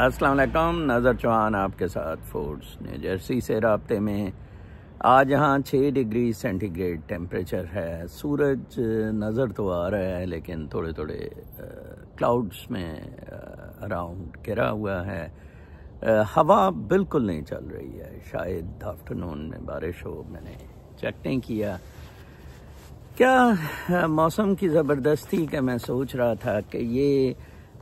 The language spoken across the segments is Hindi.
अस्सलाम वालेकुम नज़र चौहान आपके साथ ने न्यूजर्सी से रबते में आज यहाँ छः डिग्री सेंटीग्रेड टेम्परेचर है सूरज नज़र तो आ रहा है लेकिन थोड़े थोड़े क्लाउड्स में अराउंड गिरा हुआ है हवा बिल्कुल नहीं चल रही है शायद आफ्टरनून में बारिश हो मैंने चेक नहीं किया क्या मौसम की ज़बरदस्ती का मैं सोच रहा था कि ये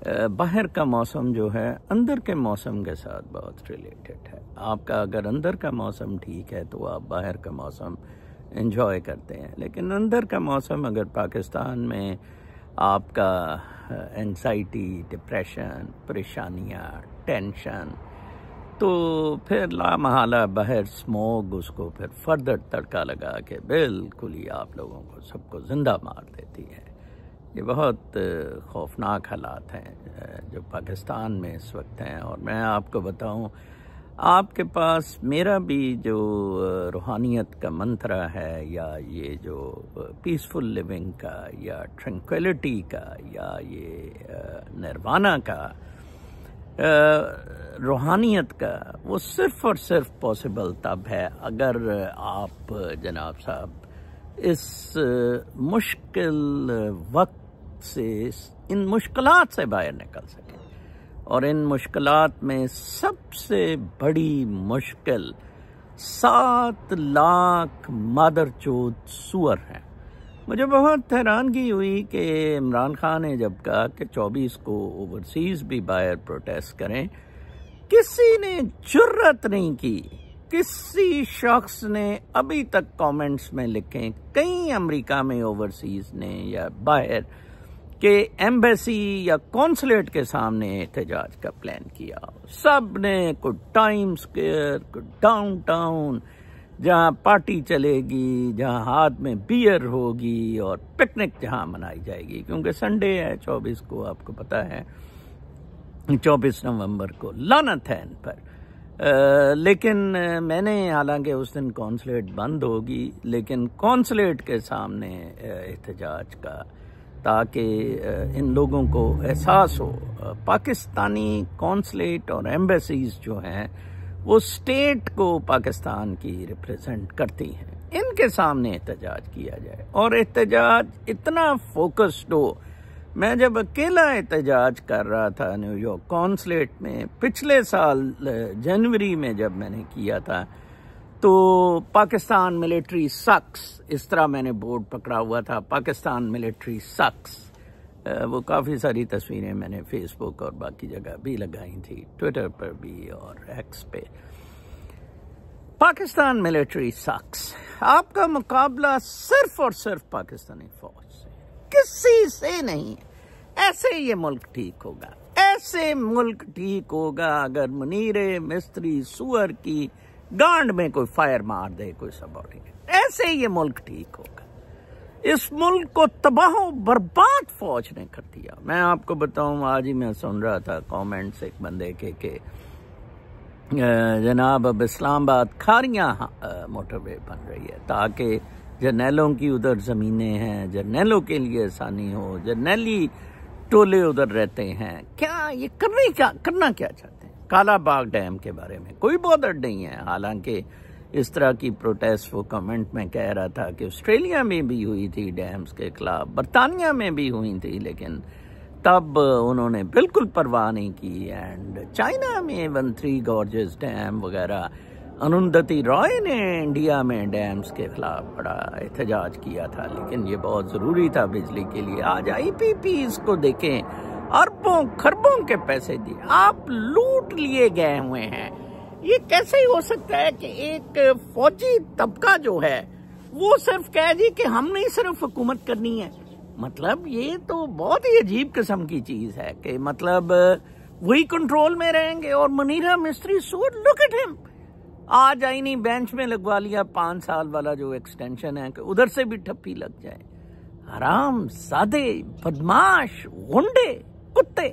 बाहर का मौसम जो है अंदर के मौसम के साथ बहुत रिलेटेड है आपका अगर अंदर का मौसम ठीक है तो आप बाहर का मौसम इन्जॉय करते हैं लेकिन अंदर का मौसम अगर पाकिस्तान में आपका एनजाइटी डिप्रेशन परेशानियाँ टेंशन तो फिर महाला बहर स्मोग उसको फिर फर्दर तड़का लगा के बिल्कुल ही आप लोगों को सबको ज़िंदा मार देती है ये बहुत खौफनाक हालात हैं जो पाकिस्तान में इस वक्त हैं और मैं आपको बताऊं आपके पास मेरा भी जो रूहानियत का मंत्रा है या ये जो पीसफुल लिविंग का या ट्रंक्वेलिटी का या ये निर्वाणा का रूहानियत का वो सिर्फ और सिर्फ पॉसिबल तब है अगर आप जनाब साहब इस मुश्किल वक्त से इन मुश्किल से बाहर निकल सके और इन मुश्किल में सबसे बड़ी मुश्किल सात लाख मादर चौथ सुअर हैं मुझे बहुत हैरानगी हुई कि इमरान खान ने जब कहा कि 24 को ओवरसीज़ भी बाहर प्रोटेस्ट करें किसी ने जरूरत नहीं की किसी शख्स ने अभी तक कमेंट्स में लिखे कई अमेरिका में ओवरसीज़ ने या बाहर कि एम्बेसी या कौंसलेट के सामने एहतजाज का प्लान किया सब ने कु टाइम स्क्वेयर कु डाउन टाउन जहाँ पार्टी चलेगी जहाँ हाथ में बियर होगी और पिकनिक जहाँ मनाई जाएगी क्योंकि संडे है चौबीस को आपको पता है चौबीस नवंबर को लानत है इन पर आ, लेकिन मैंने हालांकि उस दिन कौंसलेट बंद होगी लेकिन कौंसलेट के सामने एहतजाज का ताकि इन लोगों को एहसास हो पाकिस्तानी कौंसलेट और एम्बेसीज जो हैं वो स्टेट को पाकिस्तान की रिप्रेजेंट करती हैं इनके सामने एहतजाज किया जाए और एहतजाज इतना फोकस्ड हो मैं जब अकेला एहतजाज कर रहा था न्यूयॉर्क कौंसलेट में पिछले साल जनवरी में जब मैंने किया था तो पाकिस्तान मिलिट्री शख्स इस तरह मैंने बोर्ड पकड़ा हुआ था पाकिस्तान मिलिट्री शख्स वो काफ़ी सारी तस्वीरें मैंने फेसबुक और बाकी जगह भी लगाई थी ट्विटर पर भी और एक्स पे पाकिस्तान मिलिट्री सक्स आपका मुकाबला सिर्फ और सिर्फ पाकिस्तानी फौज से किसी से नहीं ऐसे ये मुल्क ठीक होगा ऐसे मुल्क ठीक होगा अगर मुनीर मिस्त्री सुअर की गांड में कोई फायर मार दे कोई सब ऐसे ये मुल्क ठीक होगा इस मुल्क को तबाह बर्बाद फौज ने कर दिया मैं आपको बताऊं आज ही मैं सुन रहा था कमेंट्स एक बंदे के के जनाब अब इस्लामाबाद खारियाँ मोटरवे बन रही है ताकि जर्नैलों की उधर ज़मीनें हैं जर्नैलों के लिए आसानी हो जर्नैली टोले उधर रहते हैं क्या ये करने क्या करना क्या चाहते कालाबाग डैम के बारे में कोई बॉदर नहीं है हालांकि इस तरह की प्रोटेस्ट वो कमेंट में कह रहा था कि ऑस्ट्रेलिया में भी हुई थी डैम्स के खिलाफ बरतानिया में भी हुई थी लेकिन तब उन्होंने बिल्कुल परवाह नहीं की एंड चाइना में वन थ्री गॉर्जेस डैम वगैरह अनुन्दति रॉय ने इंडिया में डैम्स के खिलाफ बड़ा एहतजाज किया था लेकिन ये बहुत ज़रूरी था बिजली के लिए आज आई को देखें अरबों खरबों के पैसे दिए आप लूट लिए गए हुए हैं ये कैसे ही हो सकता है कि एक फौजी तबका जो है वो सिर्फ कह दी कि हमने सिर्फ हुकूमत करनी है मतलब ये तो बहुत ही अजीब किस्म की चीज है कि मतलब वही कंट्रोल में रहेंगे और मनीरा मिस्त्री सूट लुक एट हिम आज आई नहीं बेंच में लगवा लिया पांच साल वाला जो एक्सटेंशन है कि उधर से भी ठप्पी लग जाए आराम सादे बदमाश गुंडे कुत्ते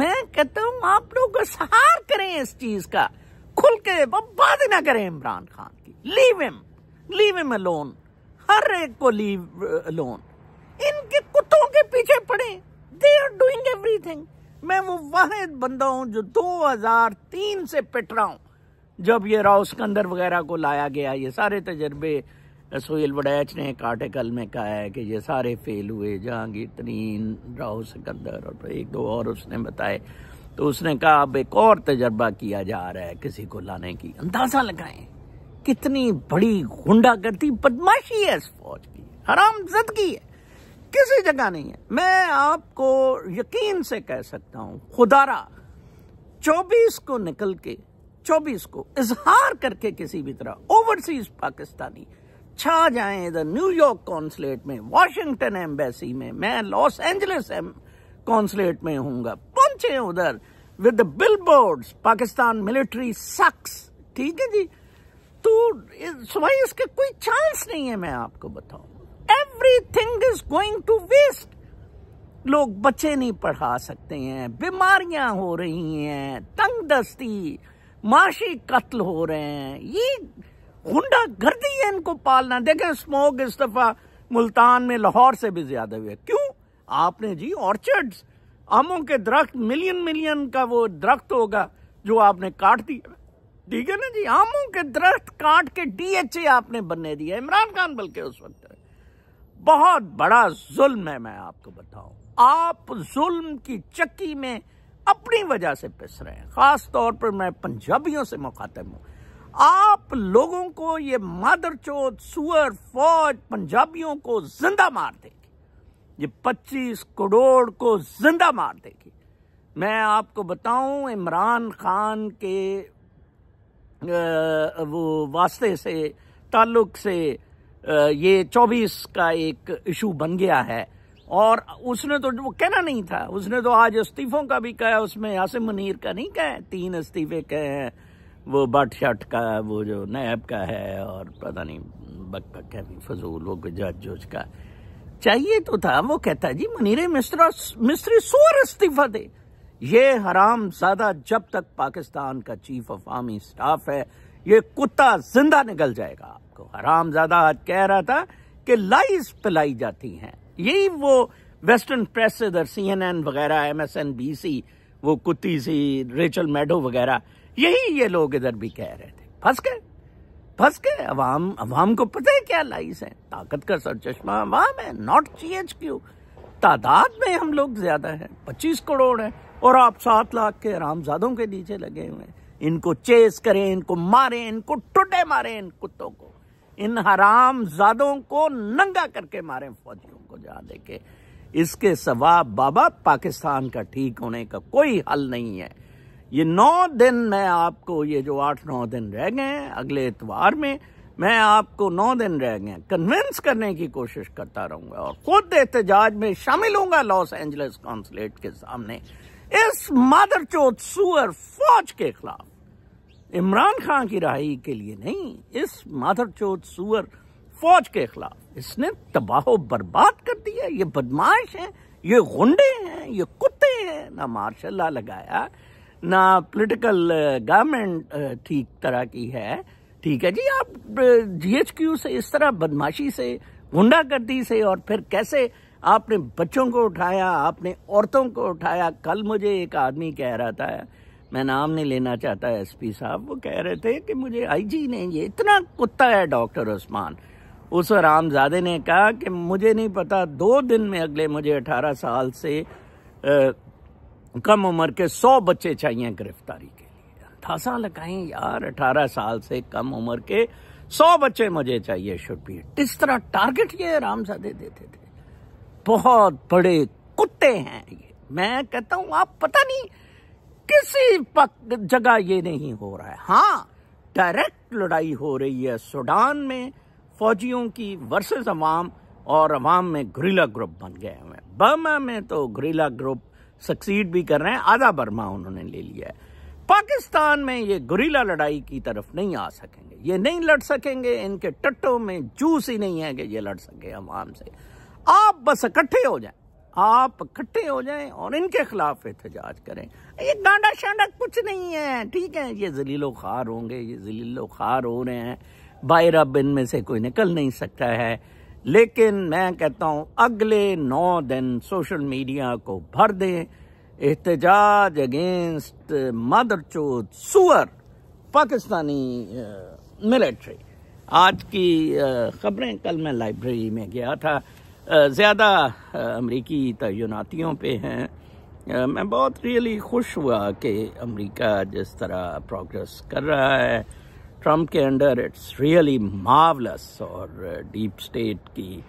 मैं कहता हूं आप लोग सहार करें इस चीज का खुल के बात ना करें इमरान खान की leave him leave him alone हर एक को लीव अलोन uh, इनके कुत्तों के पीछे पड़े दे आर डूइंग एवरीथिंग मैं वो वाहिद बंदा हूं जो 2003 से पिट रहा हूं जब ये राव सिकंदर वगैरह को लाया गया ये सारे तजर्बे रसोई अलवडैच ने एक आर्टिकल में कहा है कि ये सारे फेल हुए जहांगीर तरीन राहु सिकंदर और एक दो और उसने बताए तो उसने कहा अब एक और तजर्बा किया जा रहा है किसी को लाने की अंदाज़ा लगाए कितनी बड़ी गुंडागर्दी बदमाशी है इस फौज की हराम जदगी है किसी जगह नहीं है मैं आपको यकीन से कह सकता हूँ खुदारा चौबीस को निकल के चौबीस को इजहार करके किसी भी तरह ओवरसीज पाकिस्तानी छा जाए इधर न्यूयॉर्क कॉन्सुलेट में वॉशिंगटन एम्बेसी में मैं लॉस एंजलिस कॉन्सुलेट में हूंगा पहुंचे उधर with billboard Pakistan military sucks ठीक है जी तो सुबह इसके कोई चांस नहीं है मैं आपको बताऊ everything is going to waste लोग बच्चे नहीं पढ़ा सकते हैं बीमारियां हो रही हैं तंग दस्ती माशी कत्ल हो रहे हैं ये गुंडा गर्दी है इनको पालना देखें स्मोक इस दफा मुल्तान में लाहौर से भी ज्यादा हुआ क्यों आपने जी ऑर्चर्ड्स आमों के दरख्त मिलियन मिलियन का वो दरख्त होगा जो आपने काट दिया ठीक है ना जी आमों के दरख्त काट के डीएचए आपने बनने दिया इमरान खान बल्कि उस वक्त बहुत बड़ा जुल्म है मैं आपको बताऊं आप जुल्म की चक्की में अपनी वजह से पिस रहे हैं खास तौर पर मैं पंजाबियों से मुखातिब हूं आप लोगों को ये मादर चौथ सुअर फौज पंजाबियों को जिंदा मार देगी ये 25 करोड़ को जिंदा मार देगी मैं आपको बताऊं इमरान खान के वो वास्ते से ताल्लुक से ये 24 का एक इशू बन गया है और उसने तो वो कहना नहीं था उसने तो आज इस्तीफों का भी कहा उसमें आसिम मुनीर का नहीं कहा तीन इस्तीफे कहे हैं वो बट शट का वो जो नैब का है और पता नहीं बक पक है फजूल वो जज जोज का चाहिए तो था वो कहता है जी मनीर मिस्त्री सोर इस्तीफा दे ये हराम सादा जब तक पाकिस्तान का चीफ ऑफ आर्मी स्टाफ है ये कुत्ता जिंदा निकल जाएगा आपको हराम ज्यादा आज कह रहा था कि लाइज पिलाई जाती हैं यही वो वेस्टर्न प्रेस इधर सी एन एन वगैरह M S N B C वो कुत्ती सी रेचल मेडो वगैरह यही ये लोग इधर भी कह रहे थे फंस गए फंस गए अवाम अवाम को पता है क्या लाइस है ताकत का सर चश्मा अवाम है नॉट सी एच क्यू तादाद में हम लोग ज्यादा है पच्चीस करोड़ है और आप सात लाख के आरामजादों के नीचे लगे हुए हैं इनको चेस करें इनको मारें इनको टुटे मारें इन कुत्तों को इन हरामजादों को नंगा करके मारे फौजियों को जा देखे इसके सवाब बाबा पाकिस्तान का ठीक होने का कोई हल नहीं है ये नौ दिन मैं आपको ये जो आठ नौ दिन रह गए हैं अगले इतवार में मैं आपको नौ दिन रह गए कन्विंस करने की कोशिश करता रहूंगा और खुद एहतजाज में शामिल होंगे लॉस एंजलिस कॉन्सुलेट के सामने इस मादर चौथ सुअर फौज के खिलाफ इमरान खान की रहाई के लिए नहीं इस मादर चौथ सुअर फौज के खिलाफ इसने तबाह बर्बाद कर दिया ये बदमाश है ये गुंडे हैं ये कुत्ते हैं ना मार्शल लगाया ना पॉलिटिकल गवर्नमेंट uh, uh, ठीक तरह की है ठीक है जी आप जीएचक्यू uh, से इस तरह बदमाशी से गुंडागर्दी से और फिर कैसे आपने बच्चों को उठाया आपने औरतों को उठाया कल मुझे एक आदमी कह रहा था मैं नाम नहीं लेना चाहता एसपी साहब वो कह रहे थे कि मुझे आईजी ने ये इतना कुत्ता है डॉक्टर उस्मान उस रामजादे ने कहा कि मुझे नहीं पता दो दिन में अगले मुझे अठारह साल से कम उम्र के सौ बच्चे चाहिए गिरफ्तारी के लिए अंदाजा लगाएं यार अठारह साल से कम उम्र के सौ बच्चे मुझे चाहिए शुरपीट इस तरह टारगेट ये आराम दे देते थे बहुत बड़े कुत्ते हैं ये मैं कहता हूं आप पता नहीं किसी जगह ये नहीं हो रहा है हाँ डायरेक्ट लड़ाई हो रही है सूडान में फौजियों की वर्सेस अवाम और अवाम में घरेला ग्रुप बन गए हुए बर्मा में तो घरेला ग्रुप सक्सीड भी कर रहे हैं आधा बर्मा उन्होंने ले लिया है पाकिस्तान में ये गुरीला लड़ाई की तरफ नहीं आ सकेंगे ये नहीं लड़ सकेंगे इनके टट्टों में जूस ही नहीं है कि ये लड़ सके आवाम से आप बस इकट्ठे हो जाए आप इकट्ठे हो जाएं और इनके खिलाफ एहतजाज करें ये डांडा शांडा कुछ नहीं है ठीक है ये जलीलो खार होंगे ये जलीलो खार हो रहे हैं बाहर अब इनमें से कोई निकल नहीं सकता है लेकिन मैं कहता हूँ अगले नौ दिन सोशल मीडिया को भर दें एहतजाज अगेंस्ट मदर चौथ सुअर पाकिस्तानी मिलिट्री आज की ख़बरें कल मैं लाइब्रेरी में गया था ज़्यादा अमरीकी तयनातियों पे हैं मैं बहुत रियली खुश हुआ कि अमेरिका जिस तरह प्रोग्रेस कर रहा है ट्रम्प के अंडर इट्स रियली मावलस और डीप uh, स्टेट की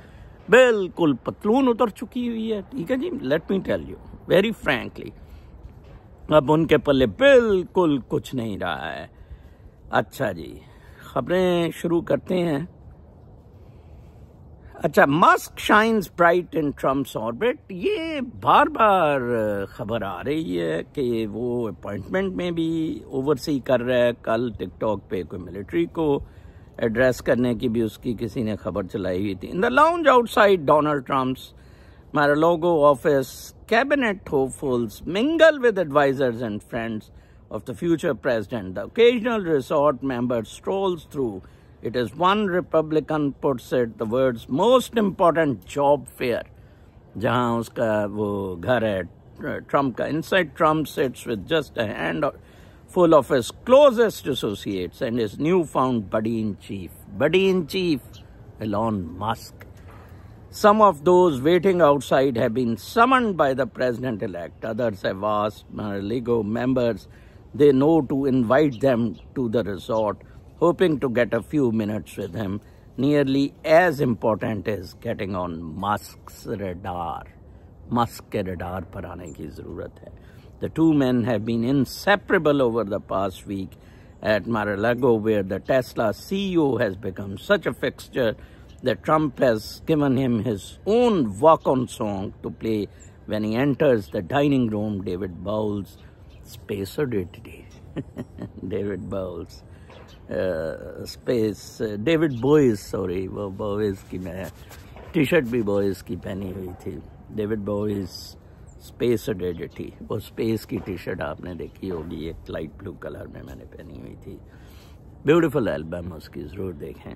बिल्कुल पतलून उतर चुकी हुई है ठीक है जी let me tell you very frankly अब उनके पल्ले बिल्कुल कुछ नहीं रहा है अच्छा जी खबरें शुरू करते हैं अच्छा Musk shines bright in Trump's orbit ये बार बार खबर आ रही है कि वो अपॉइंटमेंट में भी ओवरसी कर रहा है कल टिकटॉक पे कोई मिलिट्री को एड्रेस करने की भी उसकी किसी ने खबर चलाई हुई थी in the lounge outside Donald Trump's Mar a Lago office cabinet hopefuls mingle with advisers and friends of the future president the occasional resort member strolls through It is one Republican puts it, the world's most important job fair, जहाँ उसका वो घर है ट्रम्प का Inside, Trump sits with just a hand full of his closest associates and his newfound buddy-in-chief. Buddy-in-chief, Elon Musk. Some of those waiting outside have been summoned by the president-elect. Others have asked mar a members they know to invite them to the resort hoping to get a few minutes with him, nearly as important as getting on Musk's radar. Musk ke radar par aane ki zarurat hai. The two men have been inseparable over the past week at Mar-a-Lago where the Tesla CEO has become such a fixture that Trump has given him his own walk-on song to play when he enters the dining room, David Bowles' space Day Today. David Bowles. Space David Boyce sorry वो बोइस की मैं टी शर्ट भी बोइस की पहनी हुई थी डेविड बोइस स्पेस अडेडिटी वो स्पेस की टी शर्ट आपने देखी होगी एक लाइट ब्लू कलर में मैंने पहनी हुई थी ब्यूटीफुल एल्बम उसकी ज़रूर देखें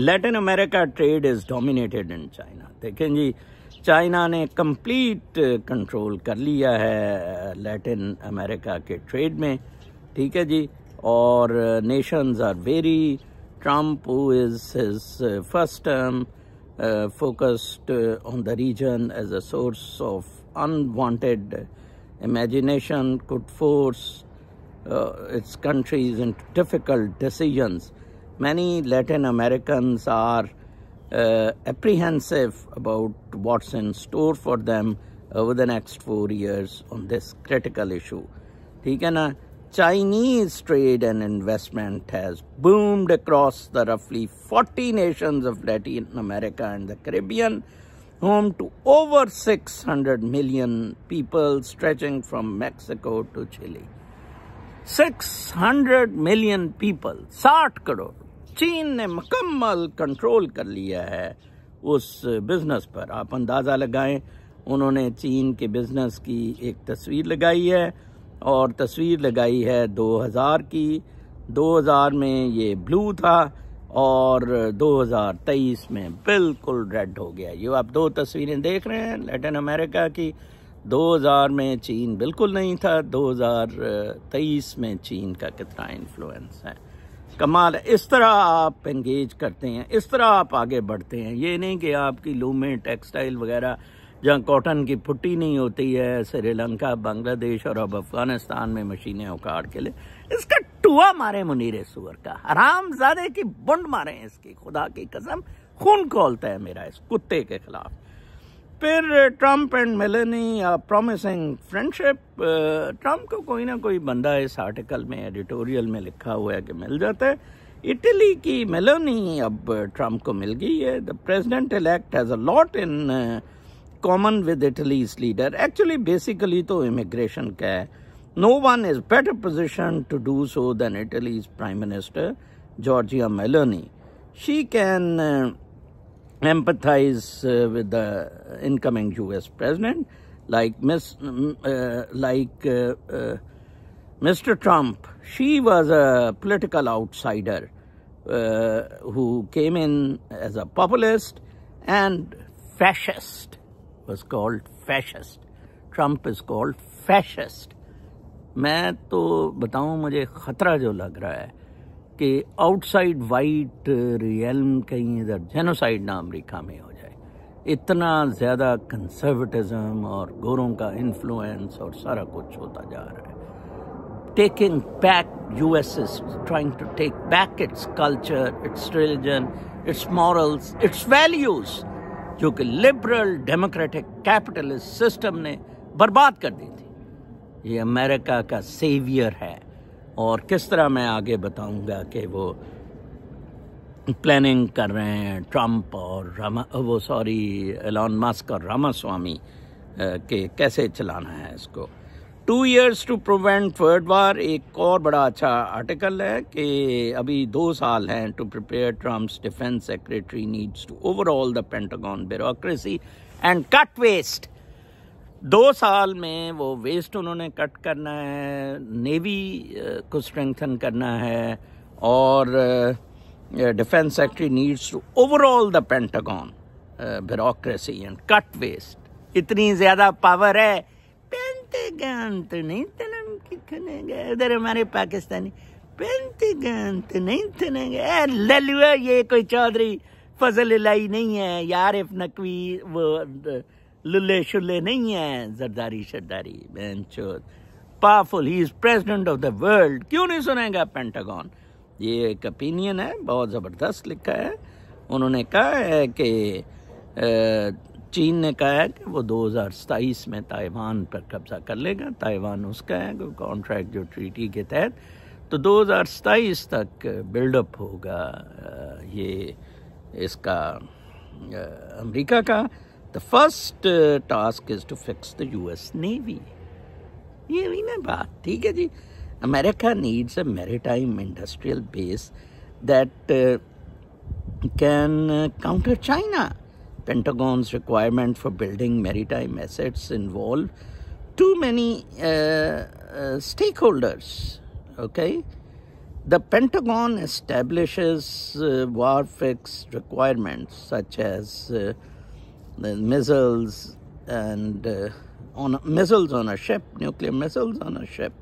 Latin America trade is dominated in China देखें जी चाइना ने कंप्लीट कंट्रोल कर लिया है लैटिन uh, अमेरिका के ट्रेड में ठीक है जी or uh, nations are very. Trump, who is his uh, first term, uh, focused uh, on the region as a source of unwanted imagination, could force uh, its countries into difficult decisions. Many Latin Americans are uh, apprehensive about what's in store for them over the next four years on this critical issue. ठीक है ना Chinese trade and investment has boomed across the roughly 40 nations of Latin America and the Caribbean, home to over 600 million people stretching from Mexico to Chile. 600 million people, 60 crore. चीन ने मुकम्मल कंट्रोल कर लिया है उस बिजनेस पर आप अंदाज़ा लगाएं उन्होंने चीन के बिजनेस की एक तस्वीर लगाई है और तस्वीर लगाई है 2000 की 2000 में ये ब्लू था और 2023 में बिल्कुल रेड हो गया ये आप दो तस्वीरें देख रहे हैं लेटिन अमेरिका की 2000 में चीन बिल्कुल नहीं था 2023 में चीन का कितना इन्फ्लुएंस है कमाल इस तरह आप इंगेज करते हैं इस तरह आप आगे बढ़ते हैं ये नहीं कि आपकी लूमें टेक्सटाइल वगैरह जहाँ कॉटन की फुट्टी नहीं होती है श्रीलंका बांग्लादेश और अब अफगानिस्तान में मशीनें उखाड़ के लिए इसका टुआ मारे मुनीर सुअर का हराम ज्यादा की बुंड मारे इसकी खुदा की कसम खून खोलता है मेरा इस कुत्ते के खिलाफ फिर Trump and Melania promising friendship Trump को कोई ना कोई बंदा इस आर्टिकल में एडिटोरियल में लिखा हुआ है कि मिल जाता है इटली की मेलोनी अब ट्रम्प uh, को मिल गई है the president elect has a lot in common with Italy's leader. Actually, basically, to immigration care. No one is better positioned to do so than Italy's Prime Minister, Giorgia Meloni. She can uh, empathize uh, with the incoming US president, like Miss, uh, like uh, uh, Mr. Trump. She was a political outsider uh, who came in as a populist and fascist. was called fascist. Trump is called fascist. मैं तो बताऊँ मुझे ख़तरा जो लग रहा है कि आउटसाइड वाइट रियलम कहीं इधर जेनोसाइड ना अमरीका में हो जाए इतना ज़्यादा कंसर्वटिज़म और गोरों का इन्फ्लुएंस और सारा कुछ होता जा रहा है taking back U S is trying to take back its culture its religion its morals its values जो कि लिबरल डेमोक्रेटिक कैपिटलिस्ट सिस्टम ने बर्बाद कर दी थी ये अमेरिका का सेवियर है और किस तरह मैं आगे बताऊंगा कि वो प्लानिंग कर रहे हैं ट्रंप और रामा वो सॉरी एलॉन मस्क और रामा स्वामी के कैसे चलाना है इसको two years to prevent third war एक और बड़ा अच्छा आर्टिकल है कि अभी दो साल हैं to prepare Trump's defence secretary needs to overhaul the Pentagon bureaucracy and cut waste दो साल में वो वेस्ट उन्होंने कट करना है नेवी को स्ट्रेंथन करना है और defence secretary needs to overhaul the Pentagon bureaucracy and cut waste इतनी ज़्यादा पावर है पेंटेगन तो नहीं तनम की खनेगा उधर हमारे पाकिस्तानी पेंटेगन तो नहीं ए ललुआ ये कोई चौधरी फजल लाई नहीं है यार इफ नकवी वो लुल्ले शुल्ले नहीं है जरदारी शरदारी बहन चोत powerful he is president of the world क्यों नहीं सुनेगा पेंटागॉन ये एक ओपिनियन है बहुत ज़बरदस्त लिखा है उन्होंने कहा है कि चीन ने कहा है कि वो दो में ताइवान पर कब्जा कर लेगा ताइवान उसका है कॉन्ट्रैक्ट जो ट्रीटी के तहत तो दो तक बिल्डअप होगा ये इसका अमेरिका का the first task is to fix the US Navy ये भी ना बात ठीक है जी America needs a time industrial base that can counter China Pentagon's requirement for building maritime assets involve too many uh, uh, stakeholders. Okay, the Pentagon establishes uh, war fix requirements such as uh, missiles and uh, on a, missiles on a ship, nuclear missiles on a ship.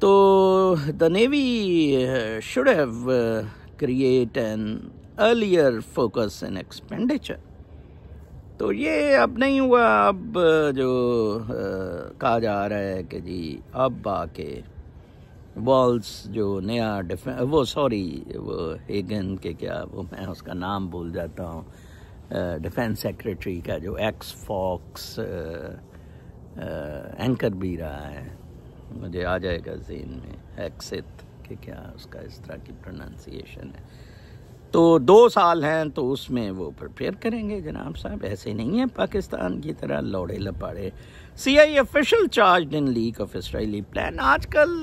So the Navy uh, should have create an earlier focus in expenditure तो ये अब नहीं हुआ अब जो आ, कहा जा रहा है कि जी अब आके वॉल्स जो नया डिफें वो सॉरी वो हेगन के क्या वो मैं उसका नाम भूल जाता हूँ डिफेंस सेक्रेटरी का जो एक्स फॉक्स एंकर भी रहा है मुझे आ जाएगा जेन में एक्सित के क्या उसका इस तरह की प्रोनाउंसिएशन है तो दो साल हैं तो उसमें वो प्रिपेयर करेंगे जनाब साहब ऐसे नहीं है पाकिस्तान की तरह लौड़े लपाड़े C I official charge in leak of Israeli plan आजकल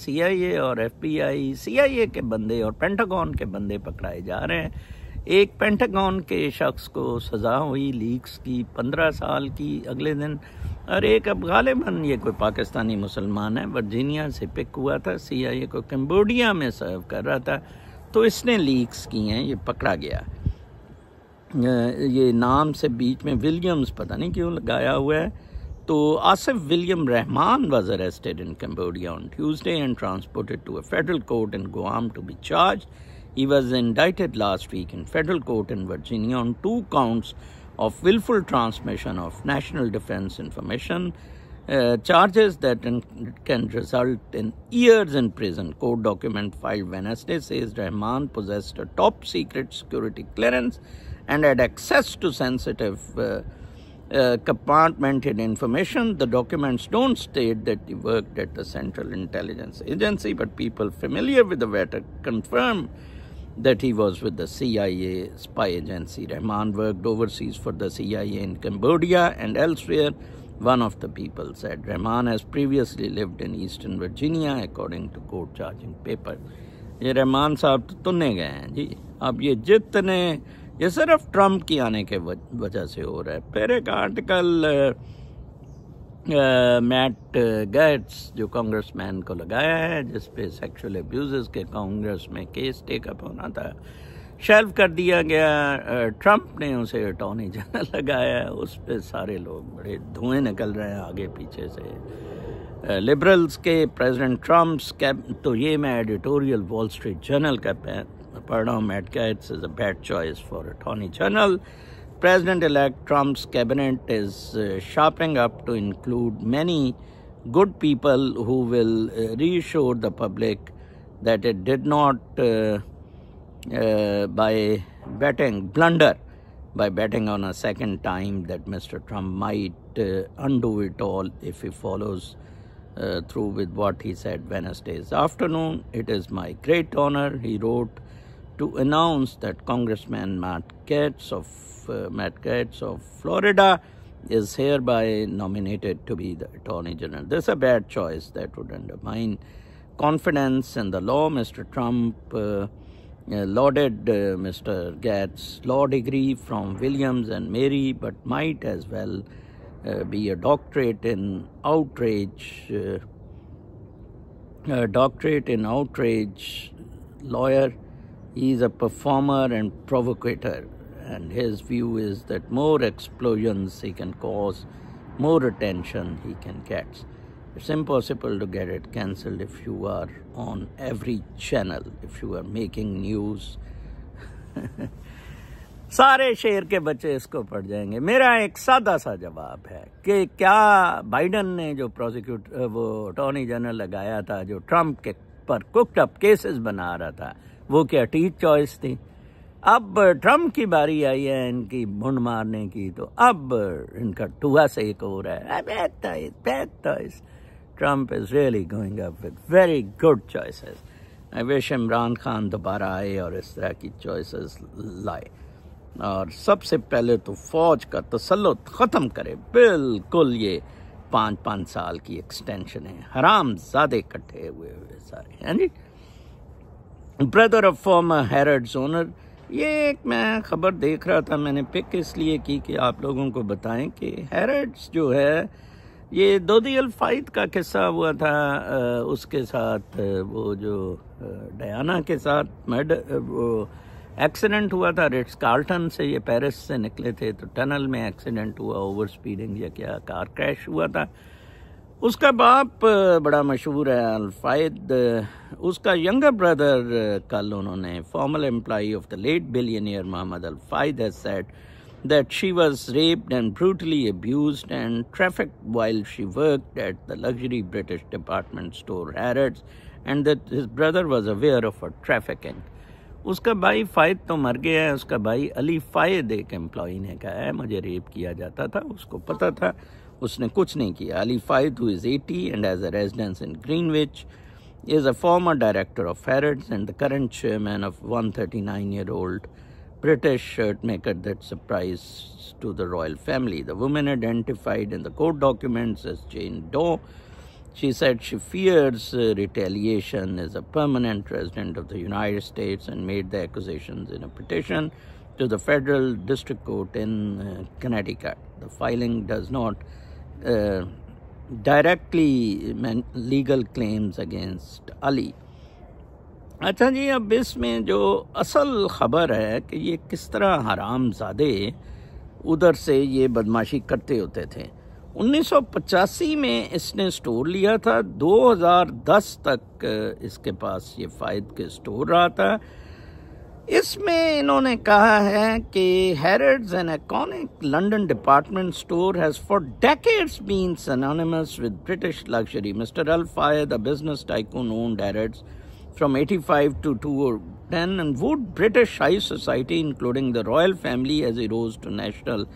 सी आई ए और एफ बी आई सी आई ए के बंदे और पेंटागन के बंदे पकड़ाए जा रहे हैं एक पेंटागन के शख्स को सज़ा हुई लीक्स की पंद्रह साल की अगले दिन और एक अब गालिबन ये कोई पाकिस्तानी मुसलमान है वर्जीनिया से पिक हुआ था सी आई ए को कम्बोडिया में सर्व कर रहा था तो इसने लीक्स की हैं ये पकड़ा गया ये नाम से बीच में विलियम्स पता नहीं क्यों लगाया हुआ है तो Asif William Rahman was arrested in Cambodia on Tuesday and transported to a federal court in Guam to be charge he was indicted last week in federal court in Virginia on two counts of wilful transmission of national defence information Uh, charges that can result in years in prison. Court document filed Wednesday says Rahman possessed a top secret security clearance and had access to sensitive uh, uh, compartmented information. The documents don't state that he worked at the Central Intelligence Agency, but people familiar with the matter confirm that he was with the CIA spy agency. Rahman worked overseas for the CIA in Cambodia and elsewhere one of the people said Rahman has previously lived in Eastern Virginia according to court charging paper. ये रहमान साहब तो तुनने गए हैं जी अब ये जितने ये सिर्फ ट्रंप की आने के वजह से हो रहा है फिर एक आर्टिकल मैट गैट्स जो कांग्रेस मैन को लगाया है जिसपे सेक्सुअल एब्यूज़ के कांग्रेस में केस टेकअप होना था शेल्फ कर दिया गया ट्रंप ने उसे अटॉर्नी जनरल लगाया उस पर सारे लोग बड़े धुएं निकल रहे हैं आगे पीछे से लिबरल्स के प्रेसिडेंट ट्रम्प्स कैप तो ये मैं एडिटोरियल वॉल स्ट्रीट जर्नल का पढ़ रहा हूँ Matt it's is a bad choice for attorney general president elect Trump's cabinet is shopping up to include many good people who will reassure the public that it that it did not. Uh, uh, by betting blunder by betting on a second time that Mr. Trump might uh, undo it all if he follows uh, through with what he said Wednesday's afternoon. It is my great honor, he wrote, to announce that Congressman Matt Gaetz of, uh, Matt Gaetz of Florida is hereby nominated to be the Attorney General. This is a bad choice that would undermine confidence in the law. Mr. Trump uh, uh, lauded uh, Mr. Gatt's law degree from Williams and Mary, but might as well uh, be a doctorate in outrage, a doctorate in outrage lawyer. He is a performer and provocateur, and his view is that more explosions he can cause, more attention he can get. It's impossible to get it cancelled if you are on every channel, if you are making news. सारे शेर के बच्चे इसको पढ़ जाएंगे मेरा एक सादा सा जवाब है कि क्या बाइडन ने जो प्रोसिक्यूट वो अटॉर्नी जनरल लगाया था जो ट्रंप के पर कुकड अप केसेस बना रहा था वो क्या टीच चॉइस थी अब ट्रम्प की बारी आई है इनकी भुंड मारने की तो अब इनका टूहा से एक हो रहा है Trump is really going up with very good choices. I wish Imran Khan दोबारा आए और इस तरह की चॉइसेस लाए और सबसे पहले तो फौज का तसलुत ख़त्म करे बिल्कुल ये पाँच पाँच साल की एक्सटेंशन है हराम ज़्यादा इकट्ठे हुए हुए सारे हैं जी brother of form Harrods owner ये एक मैं ख़बर देख रहा था मैंने पिक इसलिए की कि आप लोगों को बताएं कि हेरड्स जो है ये दोदी अल्फाइद का किस्सा हुआ था उसके साथ वो जो डयाना के साथ मेड वो एक्सीडेंट हुआ था रिट्स कार्टन से ये पेरिस से निकले थे तो टनल में एक्सीडेंट हुआ ओवर स्पीडिंग या क्या कार क्रैश हुआ था उसका बाप बड़ा मशहूर है अल्फायद उसका यंगर ब्रदर कल उन्होंने formal employee of the late billionaire Mohamed Al Fayed है said that she was raped and brutally abused and trafficked while she worked at the luxury British department store Harrods and that his brother was aware of her trafficking. उसका भाई फ़ायद तो मर गया है उसका भाई अली फ़ायद एक एम्प्लॉय ने कहा है मुझे रेप किया जाता था उसको पता था उसने कुछ नहीं किया Ali Fayed who is eighty and as a residence in Greenwich is a former director of Harrods and the current chairman of 139 year old British shirt maker that surprised to the royal family. The woman identified in the court documents as Jane Doe. She said she fears uh, retaliation as a permanent resident of the United States and made the accusations in a petition to the federal district court in uh, Connecticut. The filing does not uh, directly legal claims against Ali. अच्छा जी अब इसमें जो असल ख़बर है कि ये किस तरह हराम ज़ादे उधर से ये बदमाशी करते होते थे 1985 में इसने स्टोर लिया था 2010 तक इसके पास ये फ़ायद के स्टोर रहा था इसमें इन्होंने कहा है कि Harrods an iconic London department store has for decades been synonymous with British luxury mister Al Fayed a business tycoon own Harrods from 85 to 2010 and would British high society, including the royal family, as he rose to national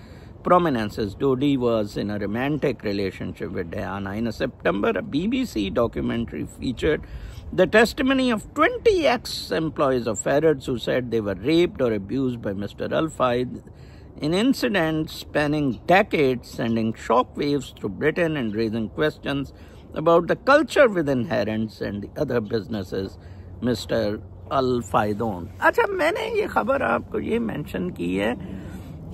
prominence as was in a romantic relationship with Diana. In September, a BBC documentary featured the testimony of 20 ex-employees of Ferrers, who said they were raped or abused by Mr. Alfie, an incident spanning decades, sending shockwaves through Britain and raising questions about the culture within Herons and the other businesses, Mr. Al Fayed own अच्छा मैंने ये खबर आपको ये मेंशन की है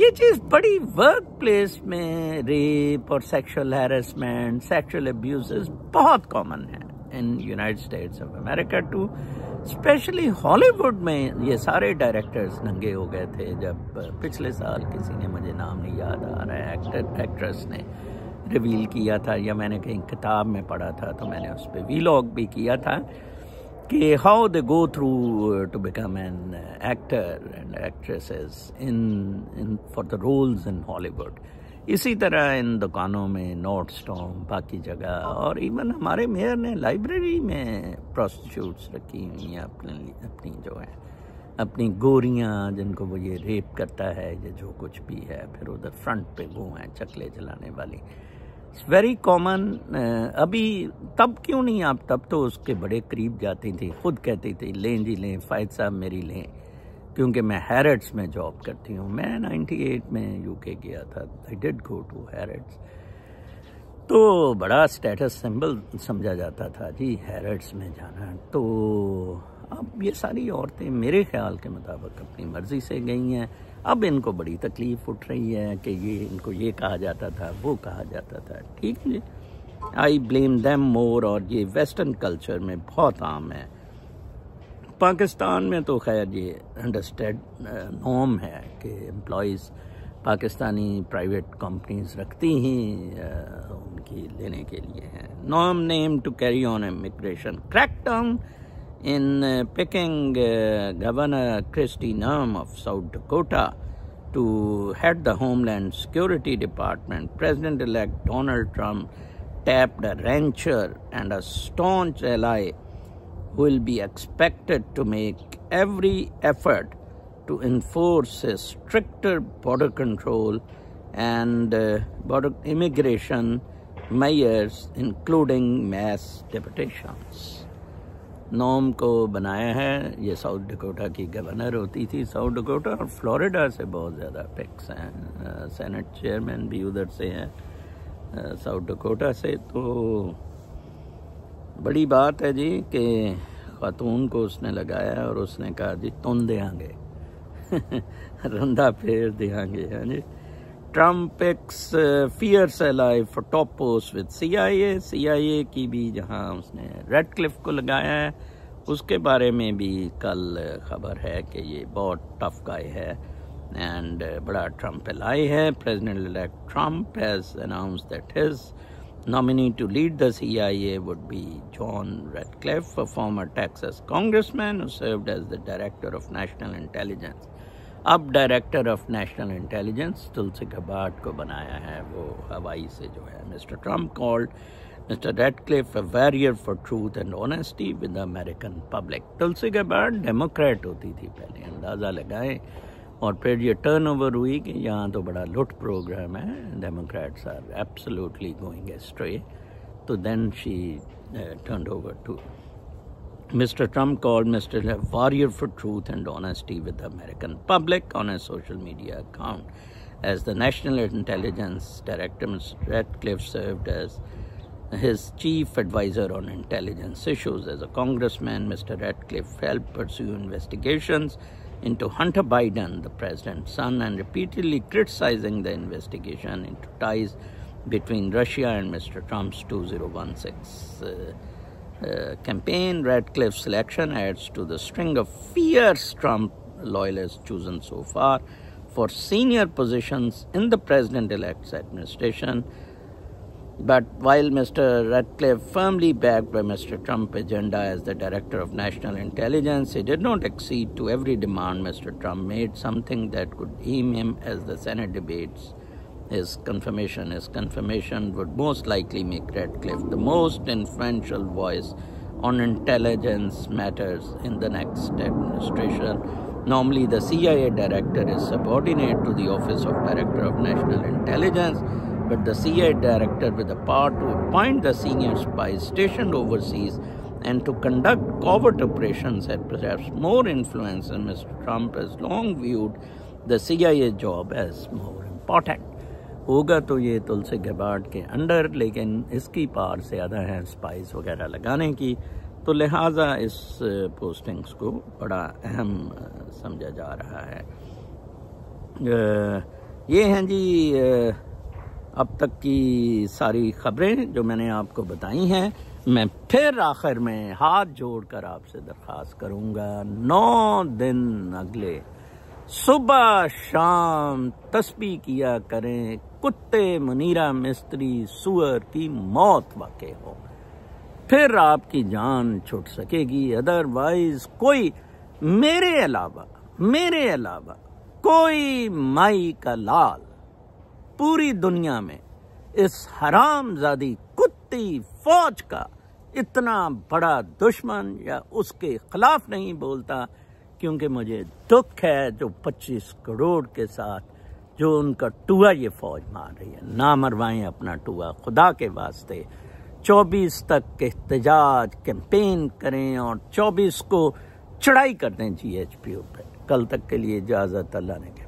ये चीज़ बड़ी वर्क प्लेस में रेप और सेक्सुअल हेरसमेंट सेक्सुअल अब्यूज़ बहुत कॉमन है in United States of America too especially Hollywood में ये सारे डायरेक्टर्स नंगे हो गए थे जब पिछले साल किसी ने मुझे नाम नहीं याद आ रहा है एक्टर एक्ट्रेस ने रिवील किया था या मैंने कहीं किताब में पढ़ा था तो मैंने उस पर वीलॉग भी किया था कि how they go through to become an actor and actresses in in for the roles in Hollywood इसी तरह इन दुकानों में नोट स्टॉम बाकी जगह और इवन हमारे मेयर ने लाइब्रेरी में प्रोस्टिट्यूट्स रखी हुई हैं अपने अपनी जो है अपनी गोरियाँ जिनको वो ये रेप करता है या जो कुछ भी है फिर उधर फ्रंट पे वो हैं चकले जलाने वाली इट्स वेरी कॉमन अभी तब क्यों नहीं आप तब तो उसके बड़े करीब जाती थी खुद कहती थी लें जी लें फ़ायद साहब मेरी लें क्योंकि मैं हैरट्स में जॉब करती हूँ मैं 98 में यूके गया था आई डिड गो टू हैरट्स तो बड़ा स्टेटस सिंबल समझा जाता था जी हैरट्स में जाना तो अब ये सारी औरतें मेरे ख्याल के मुताबिक अपनी मर्ज़ी से गई हैं अब इनको बड़ी तकलीफ उठ रही है कि ये इनको ये कहा जाता था वो कहा जाता था ठीक है आई ब्लेम दैम मोर और ये वेस्टर्न कल्चर में बहुत आम है पाकिस्तान में तो खैर ये अंडरस्टैंड नॉम है कि एम्प्लॉज पाकिस्तानी प्राइवेट कंपनीज रखती ही उनकी लेने के लिए हैं Noem name to carry on immigration crackdown in uh, picking uh, Governor Kristi Noem of South Dakota to head the Homeland Security Department, President-elect Donald Trump tapped a rancher and a staunch ally who will be expected to make every effort to enforce a stricter border control and uh, border immigration measures, including mass deportations. Noem को बनाया है ये साउथ डकोटा की गवर्नर होती थी साउथ डकोटा और फ्लोरिडा से बहुत ज़्यादा पिक्स हैं सेनेट चेयरमैन भी उधर से हैं साउथ डकोटा से तो बड़ी बात है जी कि खातून को उसने लगाया और उसने कहा जी तुम देंगे रंधा फेर देंगे है हाँ जी Trump ex fierce alive for top post with CIA CIA की भी जहां उसने रेड क्लिफ को लगाया है उसके बारे में भी कल खबर है कि ये बहुत टफ गाय है एंड uh, बड़ा ट्रंप लाई है president elect Trump has announce that his nominee to lead the CIA would be John Ratcliffe former Texas congressman served as the director of national intelligence अब director of national intelligence Tulsi Gabbard को बनाया है वो हवाई से जो है mister Trump called mister Ratcliffe a warrior for truth and honesty with American public Tulsi के बाद डेमोक्रेट होती थी पहले अंदाज़ा लगाएं और फिर ये टर्न ओवर हुई कि यहाँ तो बड़ा लुट प्रोग्राम है Democrats are absolutely going astray तो then she turn over to Mr. Trump called Mr. Warrior for Truth and Honesty with the American public on his social media account. As the National Intelligence Director, Mr. Radcliffe served as his chief advisor on intelligence issues. As a congressman, Mr. Radcliffe helped pursue investigations into Hunter Biden, the president's son, and repeatedly criticizing the investigation into ties between Russia and Mr. Trump's 2016. Uh, uh, campaign, Radcliffe's selection adds to the string of fierce Trump loyalists chosen so far for senior positions in the president elect's administration. But while Mr. Radcliffe, firmly backed by Mr. Trump's agenda as the director of national intelligence, he did not accede to every demand Mr. Trump made, something that could aim him as the Senate debates his confirmation. His confirmation would most likely make Radcliffe the most influential voice on intelligence matters in the next administration. Normally, the CIA director is subordinate to the Office of Director of National Intelligence, but the CIA director, with the power to appoint the senior spies stationed overseas and to conduct covert operations, had perhaps more influence, and Mr. Trump has long viewed the CIA job as more important. होगा तो ये तुलसी घबाट के अंडर लेकिन इसकी पार से ज्यादा है स्पाइस वगैरह लगाने की तो लिहाजा इस पोस्टिंग्स को बड़ा अहम समझा जा रहा है ये हैं जी अब तक की सारी खबरें जो मैंने आपको बताई हैं मैं फिर आखिर में हाथ जोड़कर आपसे दरख्वास्त करूंगा नौ दिन अगले सुबह शाम तस्बी किया करें कुत्ते मनीरा मिस्त्री सुअर की मौत वाक़ हो फिर आपकी जान छुट सकेगी अदरवाइज कोई मेरे अलावा मेरे अलावा कोई माई का लाल पूरी दुनिया में इस हरामजादी कुत्ती फौज का इतना बड़ा दुश्मन या उसके खिलाफ नहीं बोलता क्योंकि मुझे दुख है जो 25 करोड़ के साथ जो उनका टुआ ये फौज मार रही है ना मरवाएं अपना टुआ खुदा के वास्ते 24 तक एहतजाज कैंपेन करें और 24 को चढ़ाई कर दें जी एच पी ओ पर कल तक के लिए इजाज़त अल्लाह ने